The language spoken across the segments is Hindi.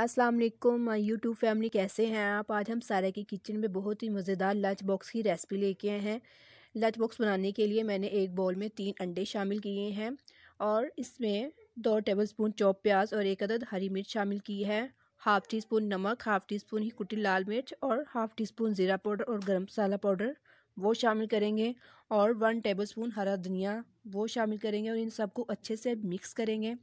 अस्सलाम वालेकुम यूट्यूब फैमिली कैसे हैं आप आज हम सारे की किचन में बहुत ही मज़ेदार लंच बॉक्स की रेसिपी लेके आए हैं लंच बॉक्स बनाने के लिए मैंने एक बॉल में तीन अंडे शामिल किए हैं और इसमें दो टेबलस्पून चॉप प्याज और एक अदद हरी मिर्च शामिल की है हाफ़ टी स्पून नमक हाफ़ टी स्पून ही कुटी लाल मिर्च और हाफ़ टी स्पून ज़ीरा पाउडर और गर्म मसाला पाउडर वो शामिल करेंगे और वन स्पून हरा धनिया वो शामिल करेंगे और इन सबको अच्छे से मिक्स करेंगे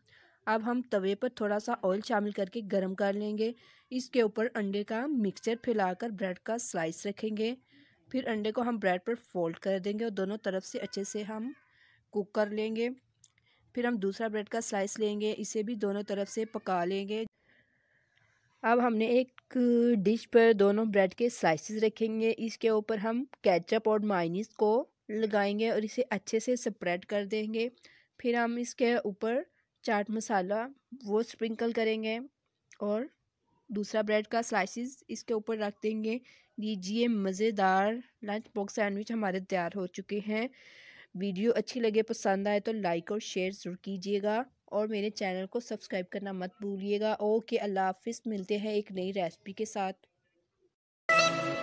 अब हम तवे पर थोड़ा सा ऑयल शामिल करके गर्म कर लेंगे इसके ऊपर अंडे का मिक्सचर फैलाकर ब्रेड का स्लाइस रखेंगे फिर अंडे को हम ब्रेड पर फोल्ड कर देंगे और दोनों तरफ से अच्छे से हम कुक कर लेंगे फिर हम दूसरा ब्रेड का स्लाइस लेंगे इसे भी दोनों तरफ से पका लेंगे अब हमने एक डिश पर दोनों ब्रेड के स्लाइसेस रखेंगे इसके ऊपर हम केचप और माइनीस को लगाएंगे और इसे अच्छे से स्प्रेड कर देंगे फिर हम इसके ऊपर चाट मसाला वो स्प्रिंकल करेंगे और दूसरा ब्रेड का स्लाइसिस इसके ऊपर रख देंगे लीजिए मज़ेदार लंच बॉक्स सैंडविच हमारे तैयार हो चुके हैं वीडियो अच्छी लगे पसंद आए तो लाइक और शेयर ज़रूर कीजिएगा और मेरे चैनल को सब्सक्राइब करना मत भूलिएगा ओके अल्लाह हाफिज़ मिलते हैं एक नई रेसिपी के साथ